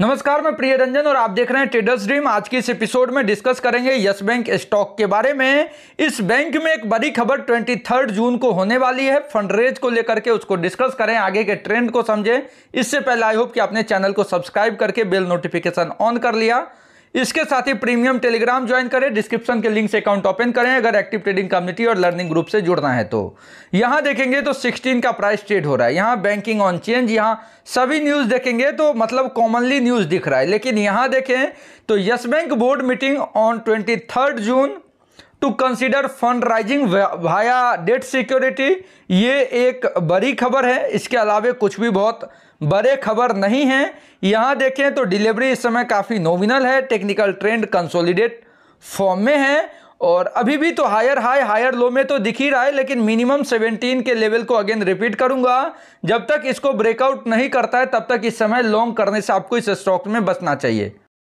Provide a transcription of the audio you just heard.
नमस्कार मैं प्रिय रंजन और आप देख रहे हैं ट्रेडर्स ड्रीम आज के इस एपिसोड में डिस्कस करेंगे यस बैंक स्टॉक के बारे में इस बैंक में एक बड़ी खबर 23 जून को होने वाली है फंड रेज को लेकर के उसको डिस्कस करें आगे के ट्रेंड को समझें इससे पहले आई होप कि आपने चैनल को सब्सक्राइब करके बेल नोटिफिकेशन ऑन कर लिया इसके साथ ही प्रीमियम टेलीग्राम ज्वाइन करें डिस्क्रिप्शन के लिंक से अकाउंट ओपन करें अगर एक्टिव ट्रेडिंग कम्युनिटी और लर्निंग ग्रुप से जुड़ना है तो यहां देखेंगे तो 16 का प्राइस ट्रेड हो रहा है यहां बैंकिंग ऑन चेंज यहां सभी न्यूज देखेंगे तो मतलब कॉमनली न्यूज दिख रहा है लेकिन यहां देखें तो Yes Bank board meeting on twenty June to consider fund raising भाया डेट सिक्योरिटी ये एक बड़ी खबर है इसके अलावे कुछ भी बहुत बड़े खबर नहीं है यहाँ देखें तो डिलीवरी इस समय काफ़ी नोमिनल है टेक्निकल ट्रेंड कंसोलिडेट फॉर्म में है और अभी भी तो हायर हाई हायर लो में तो दिख ही रहा है लेकिन मिनिमम 17 के लेवल को अगेन रिपीट करूंगा जब तक इसको ब्रेकआउट नहीं करता है तब तक इस समय लॉन्ग करने से आपको इस स्टॉक में बचना चाहिए